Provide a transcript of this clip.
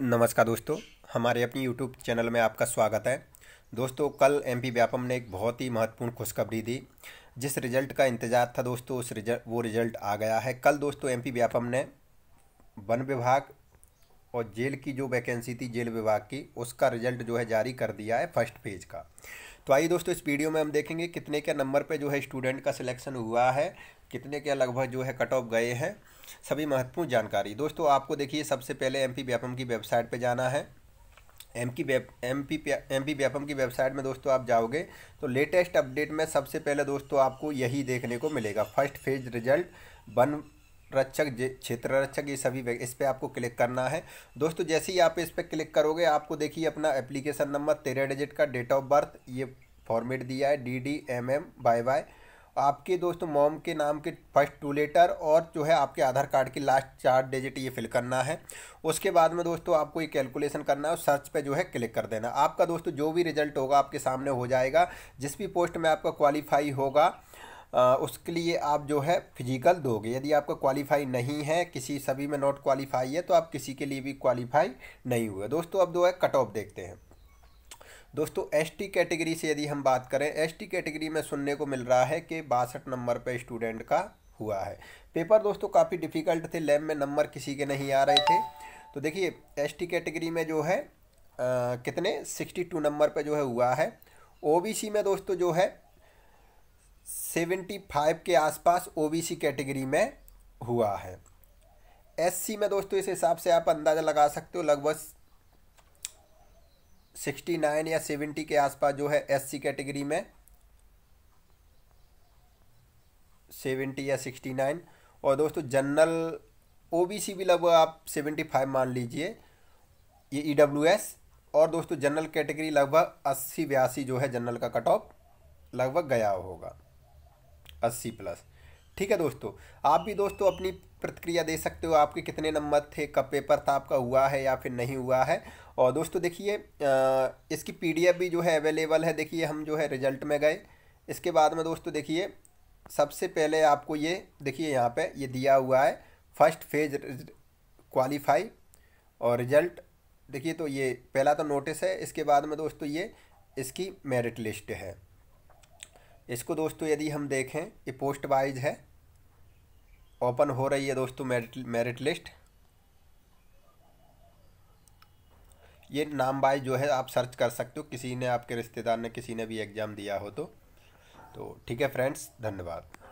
नमस्कार दोस्तों हमारे अपनी यूट्यूब चैनल में आपका स्वागत है दोस्तों कल एम पी व्यापम ने एक बहुत ही महत्वपूर्ण खुशखबरी दी जिस रिजल्ट का इंतज़ार था दोस्तों उस रिजल्ट वो रिजल्ट आ गया है कल दोस्तों एम पी व्यापम ने वन विभाग और जेल की जो वैकेंसी थी जेल विभाग की उसका रिजल्ट जो है जारी कर दिया है फर्स्ट पेज का तो आइए दोस्तों इस वीडियो में हम देखेंगे कितने के नंबर पर जो है स्टूडेंट का सिलेक्शन हुआ है कितने के लगभग जो है कट ऑफ गए हैं सभी महत्वपूर्ण जानकारी दोस्तों आपको देखिए सबसे पहले एम पी व्यापम की वेबसाइट पर जाना है एम की web M P M P Vyapam की वेबसाइट में दोस्तों आप जाओगे तो लेटेस्ट अपडेट में सबसे पहले दोस्तों आपको यही देखने को मिलेगा फर्स्ट फेज रिजल्ट वन रक्षक क्षेत्र रक्षक ये सभी इस पर आपको क्लिक करना है दोस्तों जैसे ही आप इस पर क्लिक करोगे आपको देखिए अपना एप्लीकेशन नंबर तेरह डिजिट का डेट ऑफ बर्थ ये फॉर्मेट दिया है D D M M bye bye आपके दोस्तों मॉम के नाम के फर्स्ट टू लेटर और जो है आपके आधार कार्ड की लास्ट चार डिजिट ये फिल करना है उसके बाद में दोस्तों आपको ये कैलकुलेशन करना है और सर्च पे जो है क्लिक कर देना आपका दोस्तों जो भी रिजल्ट होगा आपके सामने हो जाएगा जिस भी पोस्ट में आपका क्वालिफाई होगा उसके लिए आप जो है फिजिकल दोगे यदि आपका क्वालिफाई नहीं है किसी सभी में नॉट क्वालिफाई है तो आप किसी के लिए भी क्वालिफाई नहीं हुए दोस्तों अब जो है कट ऑफ देखते हैं दोस्तों एसटी कैटेगरी से यदि हम बात करें एसटी कैटेगरी में सुनने को मिल रहा है कि बासठ नंबर पर स्टूडेंट का हुआ है पेपर दोस्तों काफ़ी डिफ़िकल्ट थे लैब में नंबर किसी के नहीं आ रहे थे तो देखिए एसटी कैटेगरी में जो है आ, कितने सिक्सटी टू नंबर पर जो है हुआ है ओबीसी में दोस्तों जो है सेवेंटी फाइव के आसपास ओबीसी कैटेगरी में हुआ है एससी में दोस्तों इस हिसाब से आप अंदाज़ा लगा सकते हो लगभग सिक्सटी नाइन या सेवेंटी के आसपास जो है एससी कैटेगरी में सेवेंटी या सिक्सटी नाइन और दोस्तों जनरल ओबीसी भी लगभग आप सेवेंटी फाइव मान लीजिए ये ईडब्ल्यूएस e और दोस्तों जनरल कैटेगरी लगभग अस्सी बयासी जो है जनरल का कट ऑफ लगभग गया होगा अस्सी प्लस ठीक है दोस्तों आप भी दोस्तों अपनी प्रतिक्रिया दे सकते हो आपके कितने नंबर थे कब पेपर था आपका हुआ है या फिर नहीं हुआ है और दोस्तों देखिए इसकी पीडीएफ भी जो है अवेलेबल है देखिए हम जो है रिजल्ट में गए इसके बाद में दोस्तों देखिए सबसे पहले आपको ये देखिए यहाँ पे ये दिया हुआ है फर्स्ट फेज क्वालिफाई और रिजल्ट देखिए तो ये पहला तो नोटिस है इसके बाद में दोस्तों ये इसकी मेरिट लिस्ट है इसको दोस्तों यदि हम देखें ये पोस्ट वाइज है ओपन हो रही है दोस्तों मेरिट मेरिट लिस्ट ये नाम बाइज जो है आप सर्च कर सकते हो किसी ने आपके रिश्तेदार ने किसी ने भी एग्ज़ाम दिया हो तो तो ठीक है फ्रेंड्स धन्यवाद